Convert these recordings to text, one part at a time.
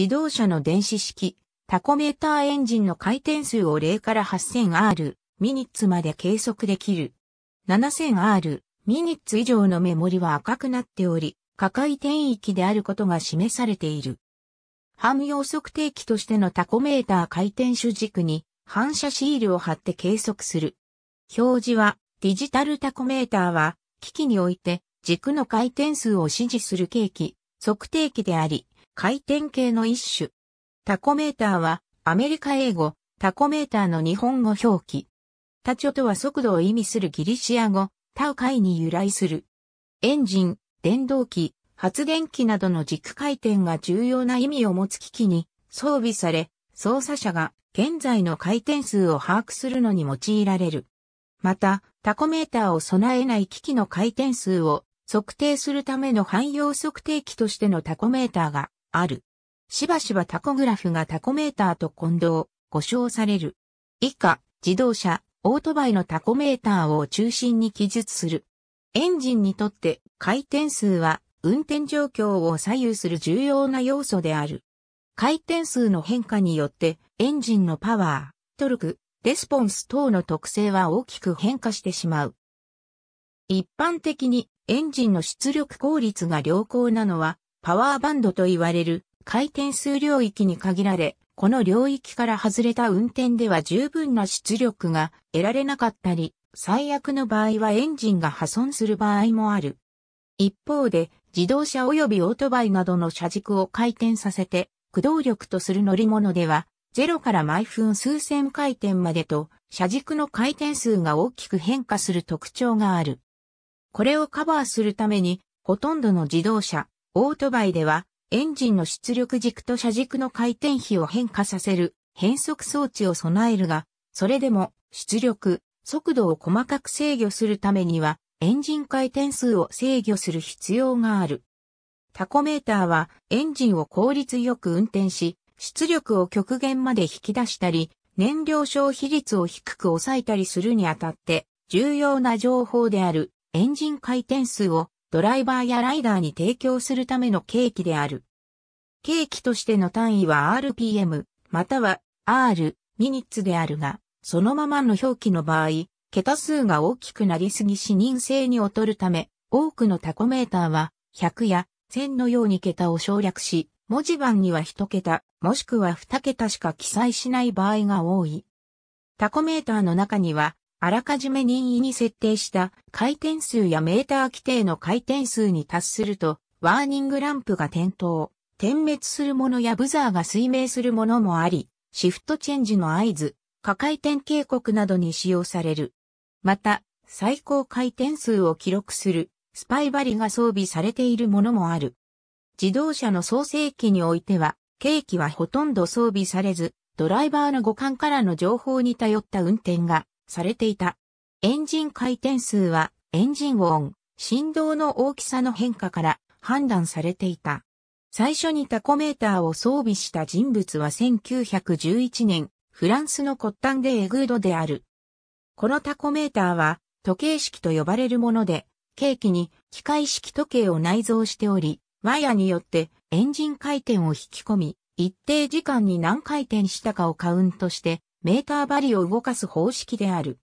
自動車の電子式、タコメーターエンジンの回転数を0から 8000R、ミニッツまで計測できる。7000R、ミニッツ以上のメモリは赤くなっており、下回転域であることが示されている。反用測定器としてのタコメーター回転手軸に反射シールを貼って計測する。表示は、デジタルタコメーターは、機器において軸の回転数を指示する計器、測定器であり、回転系の一種。タコメーターはアメリカ英語、タコメーターの日本語表記。タチョとは速度を意味するギリシア語、タウカイに由来する。エンジン、電動機、発電機などの軸回転が重要な意味を持つ機器に装備され、操作者が現在の回転数を把握するのに用いられる。また、タコメーターを備えない機器の回転数を測定するための汎用測定器としてのタコメーターがある。しばしばタコグラフがタコメーターと混同、誤称される。以下、自動車、オートバイのタコメーターを中心に記述する。エンジンにとって回転数は運転状況を左右する重要な要素である。回転数の変化によってエンジンのパワー、トルク、レスポンス等の特性は大きく変化してしまう。一般的にエンジンの出力効率が良好なのはパワーバンドと言われる回転数領域に限られ、この領域から外れた運転では十分な出力が得られなかったり、最悪の場合はエンジンが破損する場合もある。一方で、自動車及びオートバイなどの車軸を回転させて、駆動力とする乗り物では、0から毎分数千回転までと、車軸の回転数が大きく変化する特徴がある。これをカバーするために、ほとんどの自動車、オートバイでは、エンジンの出力軸と車軸の回転比を変化させる変速装置を備えるが、それでも出力、速度を細かく制御するためには、エンジン回転数を制御する必要がある。タコメーターはエンジンを効率よく運転し、出力を極限まで引き出したり、燃料消費率を低く抑えたりするにあたって、重要な情報であるエンジン回転数をドライバーやライダーに提供するための計器である。計器としての単位は RPM、または R、ミニッツであるが、そのままの表記の場合、桁数が大きくなりすぎし認性に劣るため、多くのタコメーターは100や1000のように桁を省略し、文字盤には1桁、もしくは2桁しか記載しない場合が多い。タコメーターの中には、あらかじめ任意に設定した回転数やメーター規定の回転数に達すると、ワーニングランプが点灯、点滅するものやブザーが水明するものもあり、シフトチェンジの合図、下回転警告などに使用される。また、最高回転数を記録するスパイバリが装備されているものもある。自動車の創生機においては、計器はほとんど装備されず、ドライバーの五感からの情報に頼った運転がされていた。エンジン回転数はエンジン音、振動の大きさの変化から判断されていた。最初にタコメーターを装備した人物は1911年、フランスの骨端でエグードである。このタコメーターは時計式と呼ばれるもので、ケーキに機械式時計を内蔵しており、ワイヤによってエンジン回転を引き込み、一定時間に何回転したかをカウントしてメーター針を動かす方式である。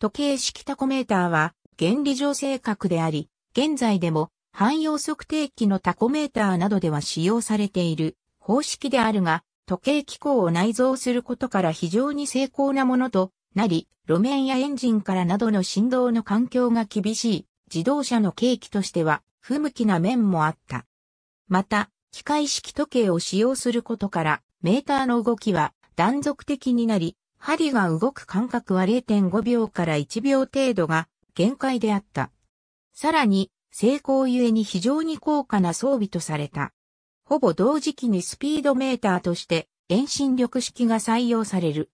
時計式タコメーターは原理上正確であり、現在でも汎用測定器のタコメーターなどでは使用されている方式であるが、時計機構を内蔵することから非常に精巧なものとなり、路面やエンジンからなどの振動の環境が厳しい自動車の計器としては不向きな面もあった。また、機械式時計を使用することから、メーターの動きは断続的になり、針が動く間隔は0.5秒から1秒程度が限界であった。さらに、成功ゆえに非常に高価な装備とされた。ほぼ同時期にスピードメーターとして遠心力式が採用される。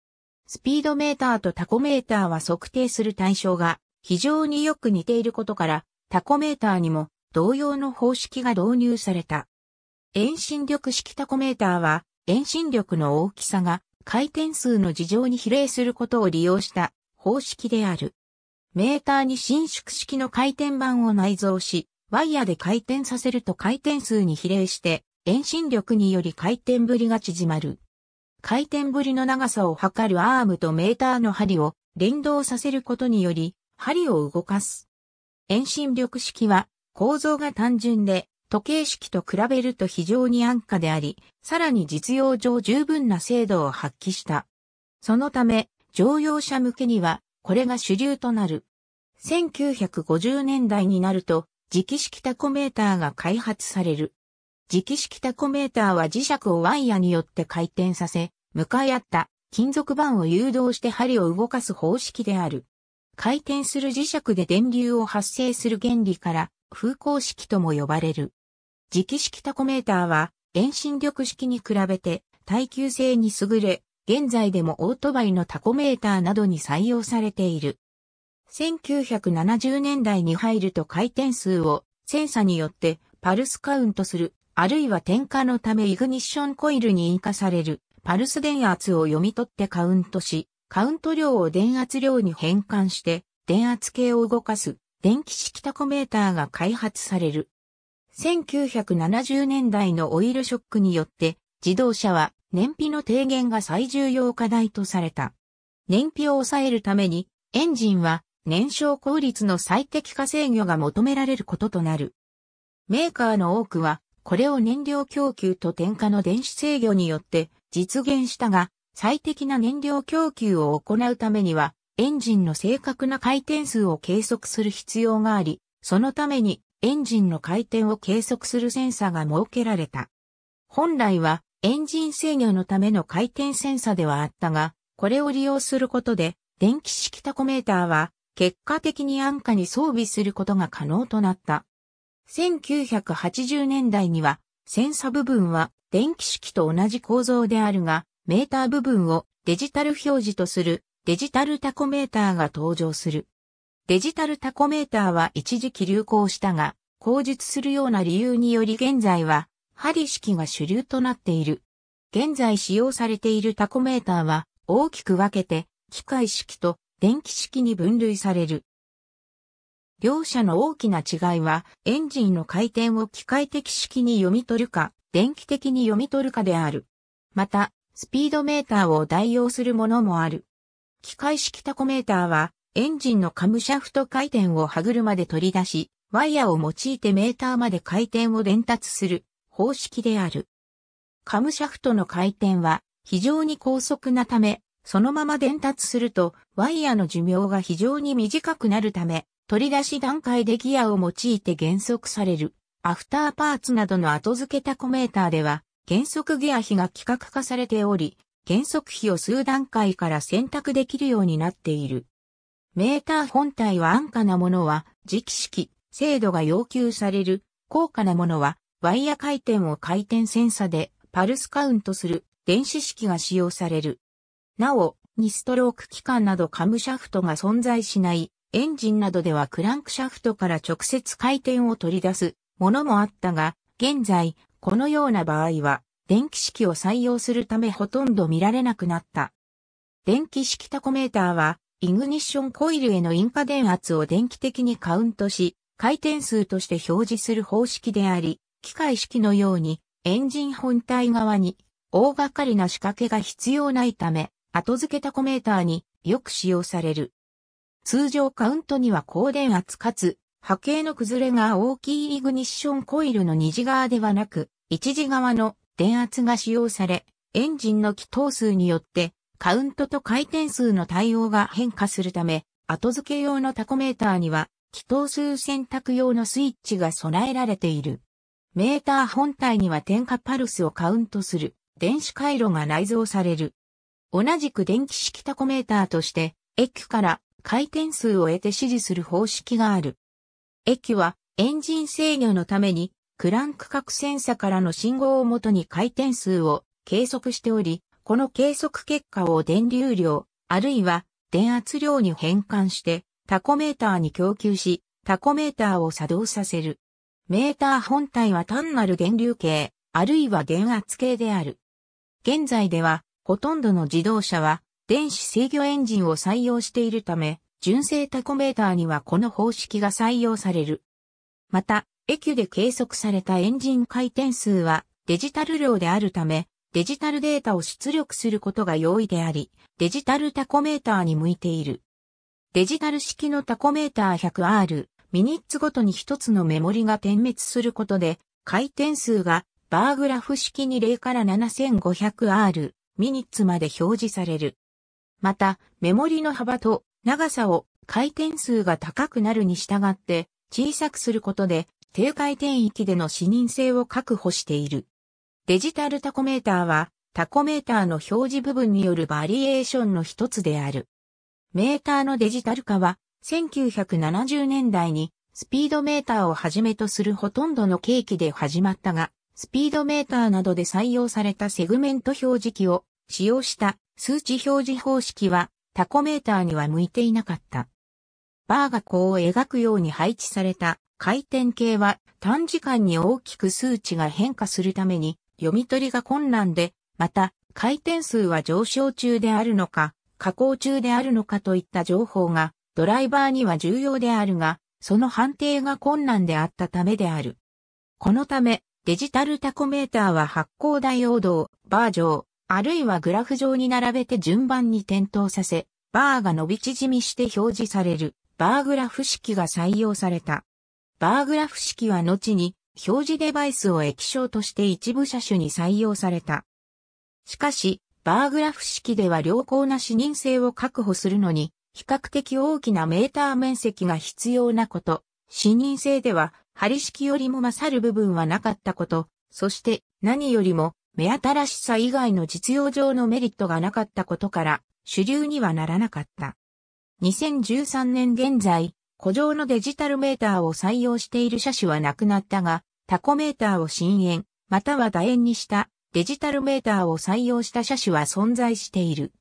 スピードメーターとタコメーターは測定する対象が非常によく似ていることから、タコメーターにも同様の方式が導入された。遠心力式タコメーターは遠心力の大きさが回転数の事情に比例することを利用した方式である。メーターに伸縮式の回転板を内蔵し、ワイヤーで回転させると回転数に比例して、遠心力により回転ぶりが縮まる。回転ぶりの長さを測るアームとメーターの針を連動させることにより、針を動かす。遠心力式は構造が単純で時計式と比べると非常に安価であり、さらに実用上十分な精度を発揮した。そのため、乗用車向けには、これが主流となる。1950年代になると、磁気式タコメーターが開発される。磁気式タコメーターは磁石をワイヤによって回転させ、向かい合った金属板を誘導して針を動かす方式である。回転する磁石で電流を発生する原理から、風光式とも呼ばれる。磁気式タコメーターは遠心力式に比べて耐久性に優れ、現在でもオートバイのタコメーターなどに採用されている。1970年代に入ると回転数をセンサによってパルスカウントする、あるいは点火のためイグニッションコイルに引火される、パルス電圧を読み取ってカウントし、カウント量を電圧量に変換して、電圧計を動かす、電気式タコメーターが開発される。1970年代のオイルショックによって自動車は燃費の低減が最重要課題とされた。燃費を抑えるためにエンジンは燃焼効率の最適化制御が求められることとなる。メーカーの多くはこれを燃料供給と点火の電子制御によって実現したが最適な燃料供給を行うためにはエンジンの正確な回転数を計測する必要があり、そのためにエンジンの回転を計測するセンサーが設けられた。本来はエンジン制御のための回転センサではあったが、これを利用することで電気式タコメーターは結果的に安価に装備することが可能となった。1980年代にはセンサ部分は電気式と同じ構造であるが、メーター部分をデジタル表示とするデジタルタコメーターが登場する。デジタルタコメーターは一時期流行したが、口述するような理由により現在は、針式が主流となっている。現在使用されているタコメーターは、大きく分けて、機械式と電気式に分類される。両者の大きな違いは、エンジンの回転を機械的式に読み取るか、電気的に読み取るかである。また、スピードメーターを代用するものもある。機械式タコメーターは、エンジンのカムシャフト回転を歯車で取り出し、ワイヤを用いてメーターまで回転を伝達する方式である。カムシャフトの回転は非常に高速なため、そのまま伝達するとワイヤの寿命が非常に短くなるため、取り出し段階でギアを用いて減速される。アフターパーツなどの後付けタコメーターでは、減速ギア比が規格化されており、減速比を数段階から選択できるようになっている。メーター本体は安価なものは、磁気式、精度が要求される、高価なものは、ワイヤ回転を回転センサで、パルスカウントする、電子式が使用される。なお、2ストローク機関などカムシャフトが存在しない、エンジンなどではクランクシャフトから直接回転を取り出すものもあったが、現在、このような場合は、電気式を採用するためほとんど見られなくなった。電気式タコメーターは、イグニッションコイルへの引火電圧を電気的にカウントし、回転数として表示する方式であり、機械式のようにエンジン本体側に大掛かりな仕掛けが必要ないため、後付けタコメーターによく使用される。通常カウントには高電圧かつ波形の崩れが大きいイグニッションコイルの二次側ではなく、一次側の電圧が使用され、エンジンの気筒数によってカウントと回転数の対応が変化するため、後付け用のタコメーターには、気筒数選択用のスイッチが備えられている。メーター本体には点火パルスをカウントする電子回路が内蔵される。同じく電気式タコメーターとして、液から回転数を得て指示する方式がある。液はエンジン制御のためにクランク角センサからの信号をもとに回転数を計測しており、この計測結果を電流量、あるいは電圧量に変換して、タコメーターに供給し、タコメーターを作動させる。メーター本体は単なる電流計、あるいは電圧計である。現在では、ほとんどの自動車は、電子制御エンジンを採用しているため、純正タコメーターにはこの方式が採用される。また、駅で計測されたエンジン回転数はデジタル量であるため、デジタルデータを出力することが容易であり、デジタルタコメーターに向いている。デジタル式のタコメーター 100R、ミニッツごとに一つのメモリが点滅することで、回転数がバーグラフ式に0から 7500R、ミニッツまで表示される。また、メモリの幅と長さを回転数が高くなるに従って小さくすることで、低回転域での視認性を確保している。デジタルタコメーターは、タコメーターの表示部分によるバリエーションの一つである。メーターのデジタル化は、1970年代にスピードメーターをはじめとするほとんどの契機で始まったが、スピードメーターなどで採用されたセグメント表示器を使用した数値表示方式はタコメーターには向いていなかった。バーが弧を描くように配置された回転系は短時間に大きく数値が変化するために読み取りが困難で、また、回転数は上昇中であるのか、下降中であるのかといった情報が、ドライバーには重要であるが、その判定が困難であったためである。このため、デジタルタコメーターは発光ダイオードをバー上、あるいはグラフ上に並べて順番に点灯させ、バーが伸び縮みして表示される、バーグラフ式が採用された。バーグラフ式は後に、表示デバイスを液晶として一部車種に採用された。しかし、バーグラフ式では良好な視認性を確保するのに、比較的大きなメーター面積が必要なこと、視認性では、針式よりも勝る部分はなかったこと、そして何よりも目新しさ以外の実用上のメリットがなかったことから、主流にはならなかった。2013年現在、古城のデジタルメーターを採用している車種はなくなったが、タコメーターを深淵、または楕円にしたデジタルメーターを採用した車種は存在している。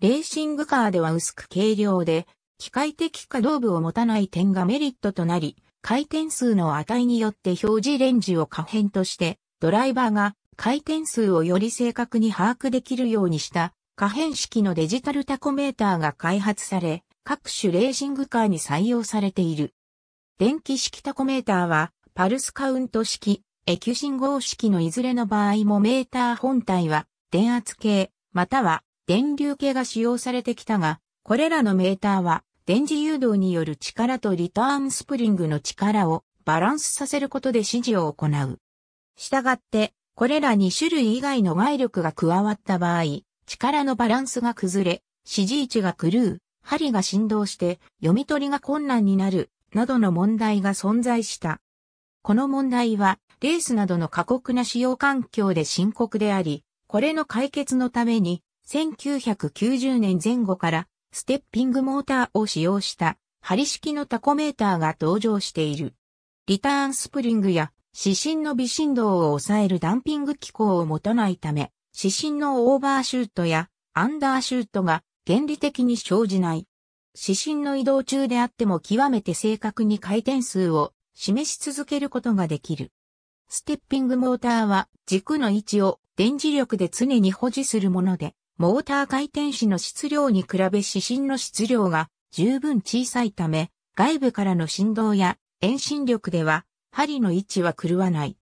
レーシングカーでは薄く軽量で、機械的可動部を持たない点がメリットとなり、回転数の値によって表示レンジを可変として、ドライバーが回転数をより正確に把握できるようにした可変式のデジタルタコメーターが開発され、各種レーシングカーに採用されている。電気式タコメーターは、パルスカウント式、エキュ信号式のいずれの場合もメーター本体は、電圧計、または電流計が使用されてきたが、これらのメーターは、電磁誘導による力とリターンスプリングの力をバランスさせることで指示を行う。したがって、これら2種類以外の外力が加わった場合、力のバランスが崩れ、指示位置が狂う、針が振動して読み取りが困難になる、などの問題が存在した。この問題は、レースなどの過酷な使用環境で深刻であり、これの解決のために、1990年前後から、ステッピングモーターを使用した、針式のタコメーターが登場している。リターンスプリングや、指針の微振動を抑えるダンピング機構を持たないため、指針のオーバーシュートやアンダーシュートが原理的に生じない。指針の移動中であっても極めて正確に回転数を示し続けることができる。ステッピングモーターは軸の位置を電磁力で常に保持するもので、モーター回転子の質量に比べ指針の質量が十分小さいため、外部からの振動や遠心力では針の位置は狂わない。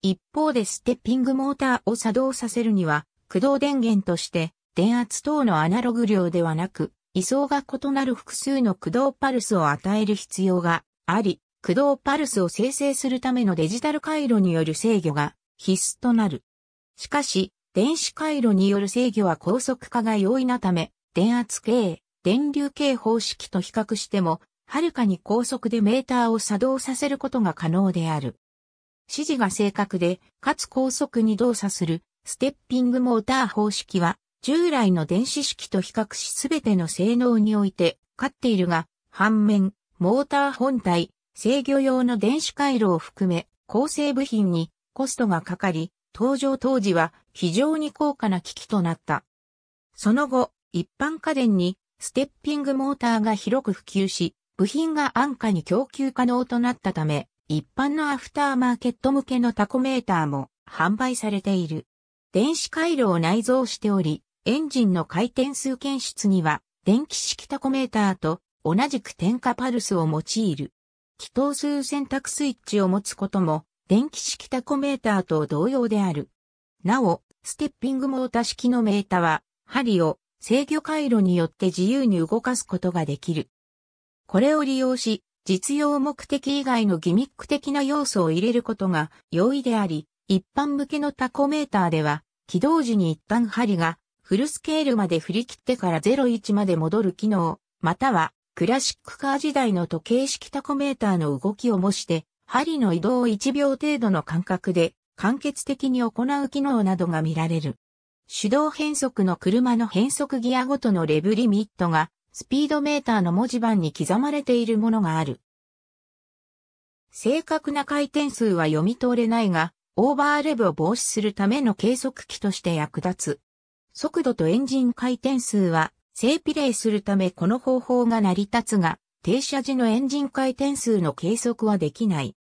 一方でステッピングモーターを作動させるには、駆動電源として電圧等のアナログ量ではなく、位相が異なる複数の駆動パルスを与える必要があり、駆動パルスを生成するためのデジタル回路による制御が必須となる。しかし、電子回路による制御は高速化が容易なため、電圧計、電流計方式と比較しても、はるかに高速でメーターを作動させることが可能である。指示が正確で、かつ高速に動作する、ステッピングモーター方式は、従来の電子式と比較しすべての性能において勝っているが、反面、モーター本体、制御用の電子回路を含め、構成部品にコストがかかり、登場当時は非常に高価な機器となった。その後、一般家電にステッピングモーターが広く普及し、部品が安価に供給可能となったため、一般のアフターマーケット向けのタコメーターも販売されている。電子回路を内蔵しており、エンジンの回転数検出には、電気式タコメーターと同じく点火パルスを用いる。気筒数選択スイッチを持つことも、電気式タコメーターと同様である。なお、ステッピングモータ式のメーターは、針を制御回路によって自由に動かすことができる。これを利用し、実用目的以外のギミック的な要素を入れることが容易であり、一般向けのタコメーターでは、起動時に一旦針がフルスケールまで振り切ってから01まで戻る機能、またはクラシックカー時代の時計式タコメーターの動きを模して、針の移動を1秒程度の間隔で完結的に行う機能などが見られる。手動変速の車の変速ギアごとのレブリミットがスピードメーターの文字盤に刻まれているものがある。正確な回転数は読み取れないが、オーバーレブを防止するための計測器として役立つ。速度とエンジン回転数は正比例するためこの方法が成り立つが、停車時のエンジン回転数の計測はできない。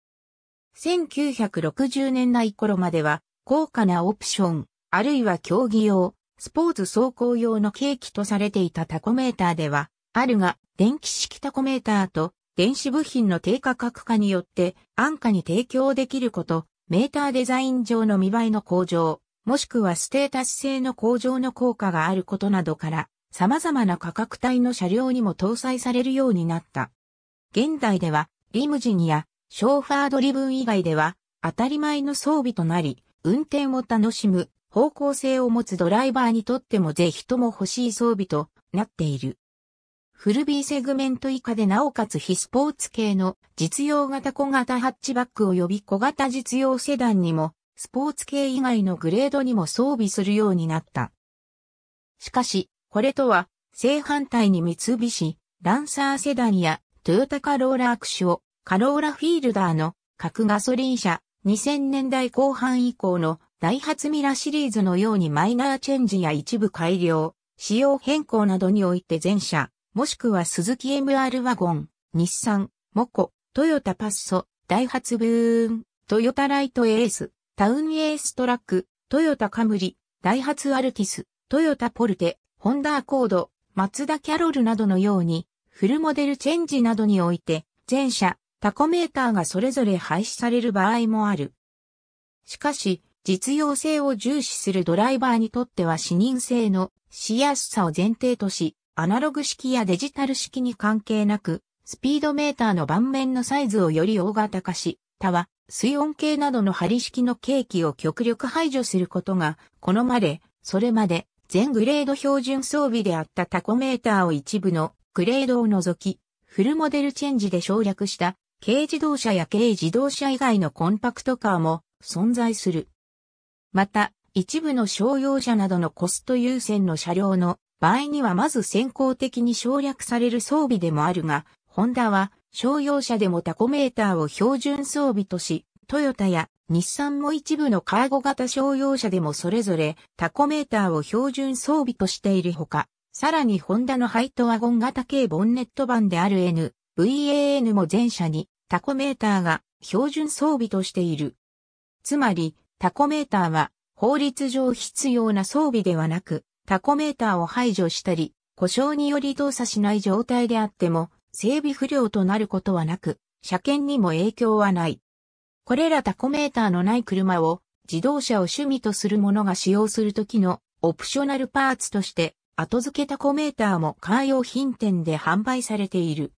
1960年代頃までは高価なオプション、あるいは競技用、スポーツ走行用の契機とされていたタコメーターでは、あるが、電気式タコメーターと電子部品の低価格化によって安価に提供できること、メーターデザイン上の見栄えの向上、もしくはステータス性の向上の効果があることなどから、様々な価格帯の車両にも搭載されるようになった。現代では、リムジンやショーファードリブン以外では、当たり前の装備となり、運転を楽しむ方向性を持つドライバーにとってもぜひとも欲しい装備となっている。フルビーセグメント以下でなおかつ非スポーツ系の実用型小型ハッチバック及び小型実用セダンにもスポーツ系以外のグレードにも装備するようになった。しかし、これとは、正反対に三菱、ランサーセダンやトヨタカローラ握手をカローラフィールダーの核ガソリン車2000年代後半以降のダイハツミラシリーズのようにマイナーチェンジや一部改良、仕様変更などにおいて全車、もしくは鈴木 MR ワゴン、日産、モコ、トヨタパッソ、ダイハツブーン、トヨタライトエース、タウンエーストラック、トヨタカムリ、ダイハツアルティス、トヨタポルテ、ホンダアコード、マツダキャロルなどのように、フルモデルチェンジなどにおいて、全車、タコメーターがそれぞれ廃止される場合もある。しかし、実用性を重視するドライバーにとっては視認性のしやすさを前提とし、アナログ式やデジタル式に関係なく、スピードメーターの盤面のサイズをより大型化し、他は水温計などの針式の計器を極力排除することが好まれ、それまで全グレード標準装備であったタコメーターを一部のグレードを除き、フルモデルチェンジで省略した軽自動車や軽自動車以外のコンパクトカーも存在する。また、一部の商用車などのコスト優先の車両の場合にはまず先行的に省略される装備でもあるが、ホンダは商用車でもタコメーターを標準装備とし、トヨタや日産も一部のカーゴ型商用車でもそれぞれタコメーターを標準装備としているほか、さらにホンダのハイトワゴン型軽ボンネット版である N、VAN も全車にタコメーターが標準装備としている。つまり、タコメーターは法律上必要な装備ではなく、タコメーターを排除したり、故障により動作しない状態であっても、整備不良となることはなく、車検にも影響はない。これらタコメーターのない車を自動車を趣味とする者が使用するときのオプショナルパーツとして後付けタコメーターもカー用品店で販売されている。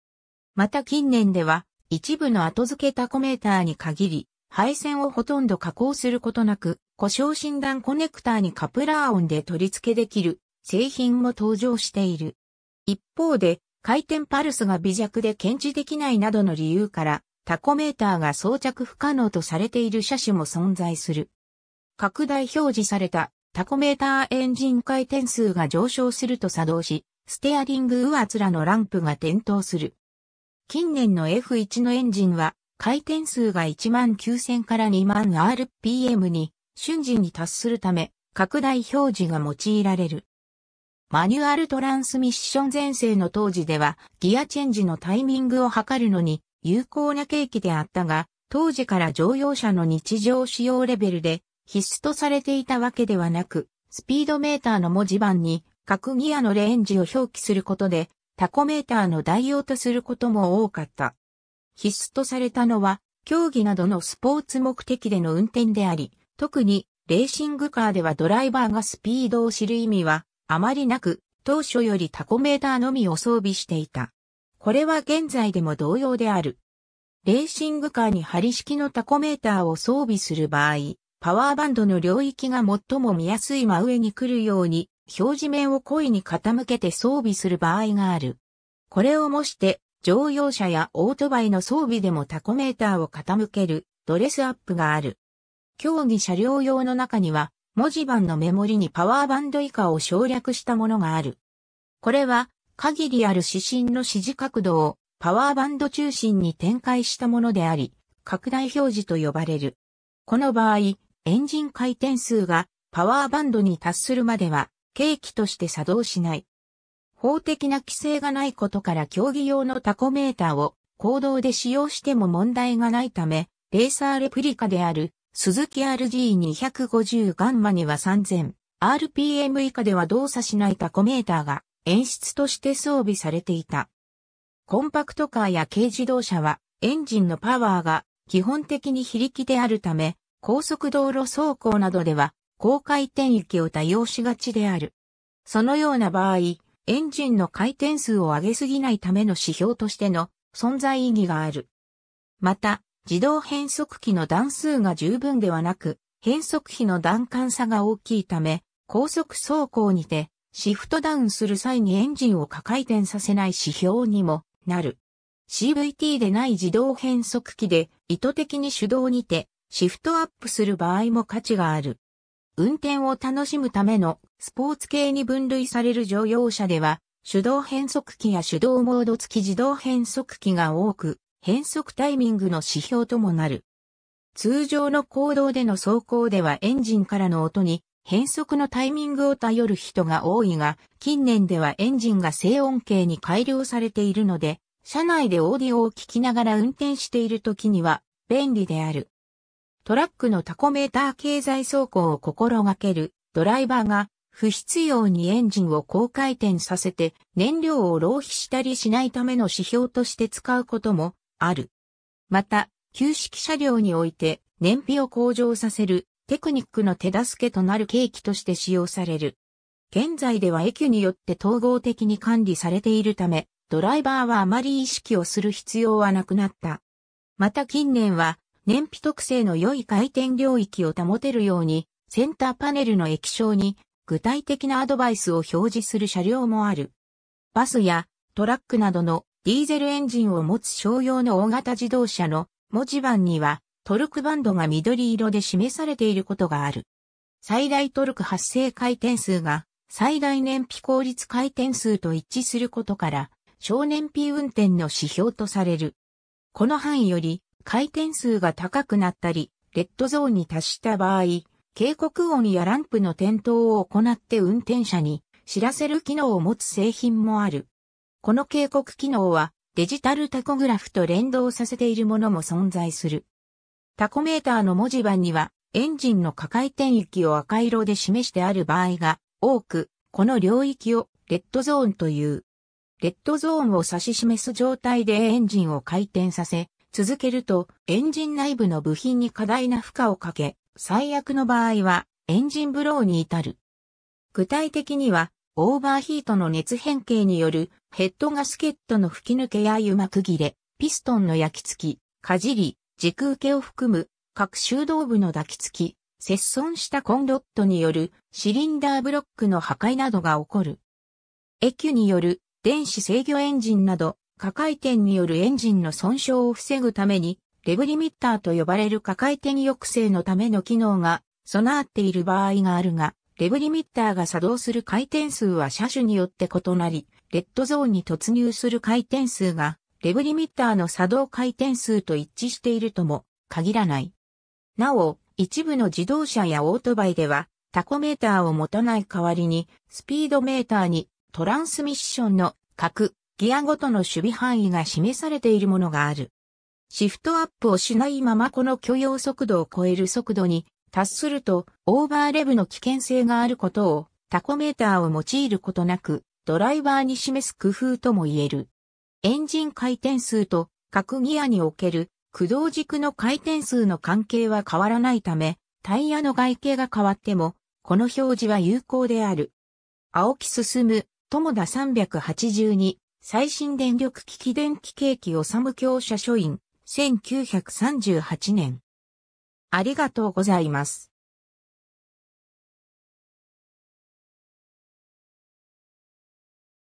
また近年では一部の後付けタコメーターに限り配線をほとんど加工することなく故障診断コネクターにカプラー音で取り付けできる製品も登場している。一方で回転パルスが微弱で検知できないなどの理由から、タコメーターが装着不可能とされている車種も存在する。拡大表示されたタコメーターエンジン回転数が上昇すると作動し、ステアリング上つらのランプが点灯する。近年の F1 のエンジンは、回転数が1万9000から2万 RPM に瞬時に達するため、拡大表示が用いられる。マニュアルトランスミッション前世の当時ではギアチェンジのタイミングを測るのに有効な契機であったが、当時から乗用車の日常使用レベルで必須とされていたわけではなく、スピードメーターの文字盤に各ギアのレンジを表記することで、タコメーターの代用とすることも多かった。必須とされたのは、競技などのスポーツ目的での運転であり、特にレーシングカーではドライバーがスピードを知る意味はあまりなく、当初よりタコメーターのみを装備していた。これは現在でも同様である。レーシングカーに針式のタコメーターを装備する場合、パワーバンドの領域が最も見やすい真上に来るように、表示面を故意に傾けて装備する場合がある。これを模して、乗用車やオートバイの装備でもタコメーターを傾けるドレスアップがある。競技車両用の中には、文字盤のメモリにパワーバンド以下を省略したものがある。これは、限りある指針の指示角度をパワーバンド中心に展開したものであり、拡大表示と呼ばれる。この場合、エンジン回転数がパワーバンドに達するまでは、計器として作動しない。法的な規制がないことから競技用のタコメーターを行動で使用しても問題がないため、レーサーレプリカである鈴木 RG250 ガンマには3000、RPM 以下では動作しないタコメーターが演出として装備されていた。コンパクトカーや軽自動車はエンジンのパワーが基本的に非力であるため、高速道路走行などでは高回転域を多用しがちである。そのような場合、エンジンの回転数を上げすぎないための指標としての存在意義がある。また、自動変速機の段数が十分ではなく、変速比の段間差が大きいため、高速走行にて、シフトダウンする際にエンジンを過回転させない指標にもなる。CVT でない自動変速機で意図的に手動にてシフトアップする場合も価値がある。運転を楽しむためのスポーツ系に分類される乗用車では手動変速機や手動モード付き自動変速機が多く、変速タイミングの指標ともなる。通常の行動での走行ではエンジンからの音に変速のタイミングを頼る人が多いが、近年ではエンジンが静音系に改良されているので、車内でオーディオを聞きながら運転している時には便利である。トラックのタコメーター経済走行を心がけるドライバーが不必要にエンジンを高回転させて燃料を浪費したりしないための指標として使うこともある。また、旧式車両において燃費を向上させるテクニックの手助けとなる契機として使用される。現在では駅によって統合的に管理されているため、ドライバーはあまり意識をする必要はなくなった。また近年は、燃費特性の良い回転領域を保てるように、センターパネルの液晶に具体的なアドバイスを表示する車両もある。バスやトラックなどのディーゼルエンジンを持つ商用の大型自動車の文字盤にはトルクバンドが緑色で示されていることがある。最大トルク発生回転数が最大燃費効率回転数と一致することから、少燃費運転の指標とされる。この範囲より回転数が高くなったり、レッドゾーンに達した場合、警告音やランプの点灯を行って運転者に知らせる機能を持つ製品もある。この警告機能はデジタルタコグラフと連動させているものも存在する。タコメーターの文字盤にはエンジンの下回転域を赤色で示してある場合が多く、この領域をレッドゾーンという。レッドゾーンを指し示す状態でエンジンを回転させ、続けるとエンジン内部の部品に過大な負荷をかけ、最悪の場合はエンジンブローに至る。具体的には、オーバーヒートの熱変形によるヘッドガスケットの吹き抜けや油膜切れ、ピストンの焼き付き、かじり、軸受けを含む各修道部の抱き付き、切損したコンロットによるシリンダーブロックの破壊などが起こる。エキュによる電子制御エンジンなど、下回転によるエンジンの損傷を防ぐために、レブリミッターと呼ばれる下回転抑制のための機能が備わっている場合があるが、レブリミッターが作動する回転数は車種によって異なり、レッドゾーンに突入する回転数が、レブリミッターの作動回転数と一致しているとも限らない。なお、一部の自動車やオートバイでは、タコメーターを持たない代わりに、スピードメーターにトランスミッションの各ギアごとの守備範囲が示されているものがある。シフトアップをしないままこの許容速度を超える速度に達するとオーバーレブの危険性があることをタコメーターを用いることなくドライバーに示す工夫とも言える。エンジン回転数と各ギアにおける駆動軸の回転数の関係は変わらないため、タイヤの外形が変わっても、この表示は有効である。青木進、友田382、最新電力機器電気おさむ教社書院、1938年。ありがとうございます。